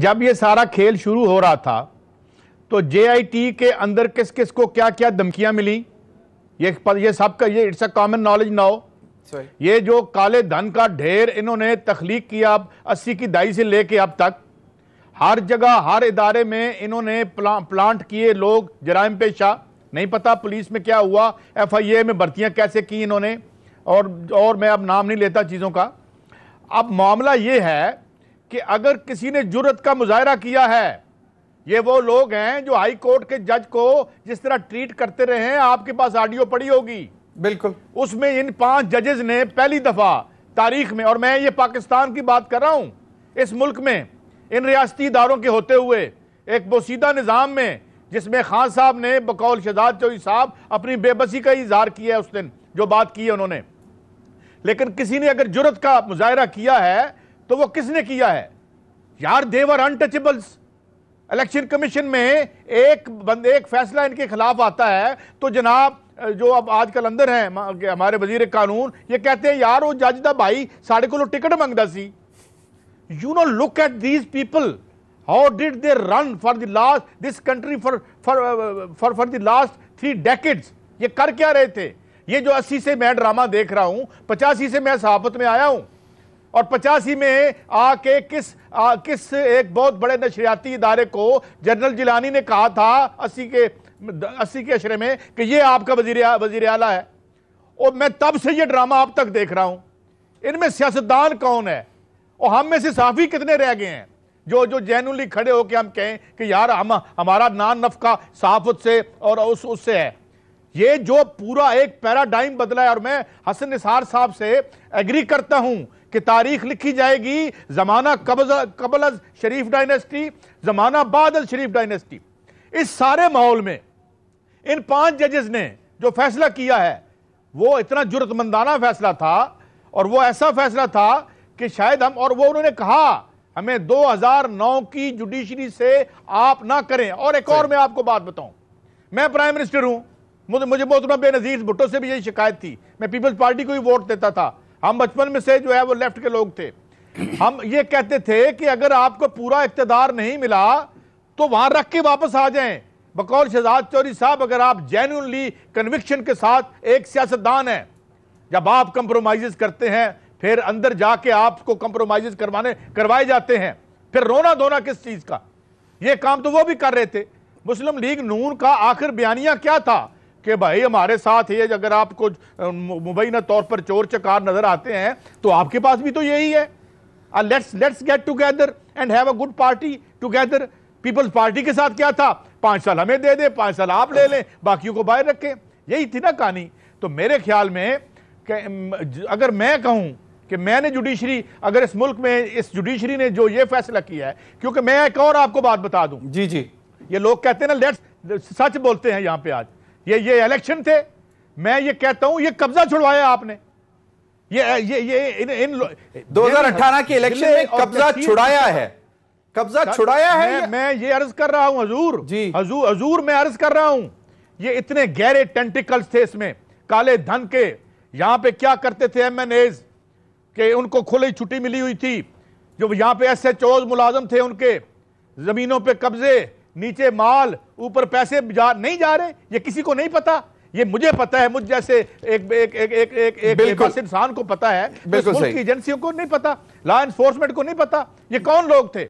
جب یہ سارا کھیل شروع ہو رہا تھا تو جے آئی ٹی کے اندر کس کس کو کیا کیا دھمکیاں ملی یہ سب کا یہ کامن نالج ہو یہ جو کالے دھن کا ڈھیر انہوں نے تخلیق کیا اسی کی دائی سے لے کے اب تک ہر جگہ ہر ادارے میں انہوں نے پلانٹ کیے لوگ جرائم پیشہ نہیں پتا پولیس میں کیا ہوا ایف آئی اے میں بھرتیاں کیسے کی انہوں نے اور میں اب نام نہیں لیتا چیزوں کا اب معاملہ یہ ہے کہ اگر کسی نے جرت کا مظاہرہ کیا ہے یہ وہ لوگ ہیں جو ہائی کورٹ کے جج کو جس طرح ٹریٹ کرتے رہے ہیں آپ کے پاس آڈیو پڑی ہوگی بالکل اس میں ان پانچ ججز نے پہلی دفعہ تاریخ میں اور میں یہ پاکستان کی بات کر رہا ہوں اس ملک میں ان ریاستی اداروں کے ہوتے ہوئے ایک بوسیدہ نظام میں جس میں خان صاحب نے بقول شہزاد اپنی بے بسی کا اظہار کیا ہے اس دن جو بات کی ہے انہوں نے لیکن کسی نے اگر جرت کا مظاہرہ کیا ہے تو وہ کس نے کیا ہے یار دیور آر الیکشن کمیشن میں ایک فیصلہ ان کے خلاف آتا ہے تو جناب جو اب آج کل اندر ہیں ہمارے وزیر قانون یہ کہتے ہیں یار وہ جج ساڑھے کو ٹکٹ مانگتا see you know look at these people how did they run for the last this country for for for the last three decades یہ کر کیا رہے تھے یہ جو اسی سے میں ڈراما دیکھ رہا ہوں پچاسی سے میں صحافت میں آیا ہوں اور پچاسی میں آ کے کس کس ایک بہت بڑے نشریاتی ادارے کو جنرل جیلانی نے کہا تھا اسی کے اسی کے اشرے میں کہ یہ آپ کا وزیر اعلیٰ ہے اور میں تب سے یہ ڈرامہ آپ تک دیکھ رہا ہوں ان میں سیاستدان کون ہے اور ہم میں سے صحافی کتنے رہ گئے ہیں جو جو جینلی کھڑے ہو کے ہم کہیں کہ یار ہمارا نان نفقہ صحافت سے اور اس اس سے ہے یہ جو پورا ایک پیراڈائم بدلا ہے اور میں حسن نثار صاحب سے اگری کرتا ہوں کہ تاریخ لکھی جائے گی زمانہ قبل از شریف ڈائنیسٹی زمانہ بعد از شریف ڈائنیسٹی اس سارے ماحول میں ان پانچ ججز نے جو فیصلہ کیا ہے وہ اتنا جرت مندانہ فیصلہ تھا اور وہ ایسا فیصلہ تھا کہ شاید ہم اور وہ انہوں نے کہا ہمیں دو ہزار نو کی جوڈیشری سے آپ نہ کریں اور ایک اور میں آپ کو بات بتاؤں میں پرائم منسٹر ہوں مجھے نظیر بھٹو سے بھی یہی شکایت تھی میں پیپلز پارٹی کو ہی ووٹ دیتا تھا ہم بچپن میں سے جو ہے وہ لیفٹ کے لوگ تھے ہم یہ کہتے تھے کہ اگر آپ کو پورا اقتدار نہیں ملا تو وہاں رکھ کے واپس آ جائیں بقول شہزاد چوری صاحب اگر آپ جینونلی کنوکشن کے ساتھ ایک سیاستدان ہیں ہے جب آپ کمپرومائزز کرتے ہیں پھر اندر جا کے آپ کو کمپرومائزز کروانے کروائے جاتے ہیں پھر رونا دھونا کس چیز کا یہ کام تو وہ بھی کر رہے تھے مسلم لیگ نون کا آخر بیانیاں کیا تھا کہ بھائی ہمارے ساتھ یہ اگر آپ کو مبینہ طور پر چور چکار نظر آتے ہیں تو آپ کے پاس بھی تو یہی ہے گڈ ٹوگیدر پیپلس پارٹی کے ساتھ کیا تھا پانچ سال ہمیں دے دیں پانچ سال آپ لے لیں باقیوں کو باہر رکھیں یہی تھی نا کہانی تو میرے خیال میں اگر میں کہوں کہ میں نے جوڈیشری اگر اس ملک میں اس جوڈیشری نے جو یہ فیصلہ کیا ہے کیونکہ میں ایک اور آپ کو بات بتا دوں جی جی یہ لوگ کہتے ہیں نا لیٹس سچ بولتے ہیں یہاں پہ آج یہ یہ الیکشن تھے میں یہ کہتا ہوں یہ قبضہ چھڑوایا آپ نے یہ یہ یہ ان ان دوزار اٹھارہ کی الیکشن میں قبضہ چھڑایا ہے قبضہ چھڑایا ہے میں یہ عرض کر رہا ہوں جی۔ حضور حضور میں عرض کر رہا ہوں یہ اتنے گہرے ٹینٹیکلز تھے اس میں کالے دھن کے یہاں پہ کیا کرتے تھے ایم این ایز کہ ان کو کھلے چھٹی ملی ہوئی تھی جو یہاں پہ ایسے چوز ملازم تھے ان کے زمینوں پہ قبضے نیچے مال اوپر پیسے نہیں جا رہے یہ کسی کو نہیں پتا یہ مجھے پتا ہے مجھ جیسے ایک ایک انسان کو پتا ہے ایجنسیوں کو نہیں پتا لا انفورسمنٹ کو نہیں پتا یہ کون لوگ تھے